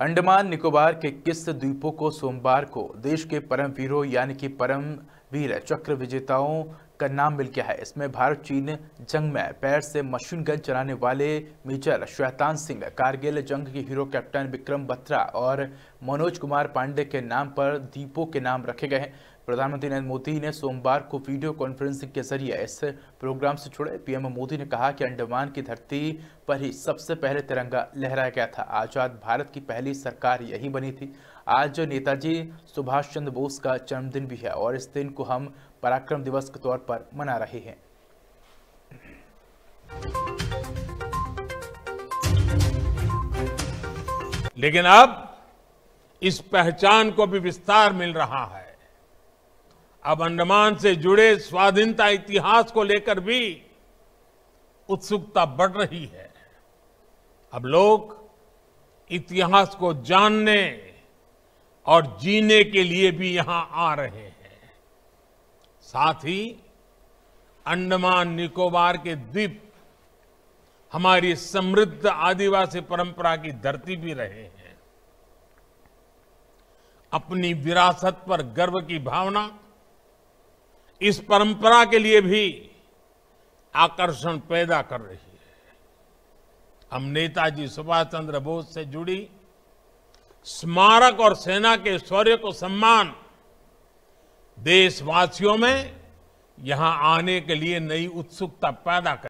अंडमान निकोबार के किस द्वीपों को सोमवार को देश के परम वीरों यानी कि परम वीर चक्र विजेताओं का नाम मिल गया है इसमें भारत चीन जंग में पैर से मशीन गन चलाने वाले मेजर श्वेतान सिंह कारगिल जंग के हीरो कैप्टन विक्रम बत्रा और मनोज कुमार पांडे के नाम पर दीपों के नाम रखे गए हैं प्रधानमंत्री नरेंद्र मोदी ने सोमवार को वीडियो कॉन्फ्रेंसिंग के जरिए इस प्रोग्राम से जुड़े पीएम मोदी ने कहा कि अंडमान की धरती पर ही सबसे पहले तिरंगा लहराया गया था आज़ाद भारत की पहली सरकार यही बनी थी आज नेताजी सुभाष चंद्र बोस का जन्मदिन भी है और इस दिन को हम पराक्रम दिवस के तौर पर मना रहे हैं लेकिन अब इस पहचान को भी विस्तार मिल रहा है अब अंडमान से जुड़े स्वाधीनता इतिहास को लेकर भी उत्सुकता बढ़ रही है अब लोग इतिहास को जानने और जीने के लिए भी यहां आ रहे हैं साथ ही अंडमान निकोबार के द्वीप हमारी समृद्ध आदिवासी परंपरा की धरती भी रहे हैं अपनी विरासत पर गर्व की भावना इस परंपरा के लिए भी आकर्षण पैदा कर रही है हम नेताजी सुभाष चंद्र बोस से जुड़ी स्मारक और सेना के शौर्य को सम्मान देशवासियों में यहां आने के लिए नई उत्सुकता पैदा करें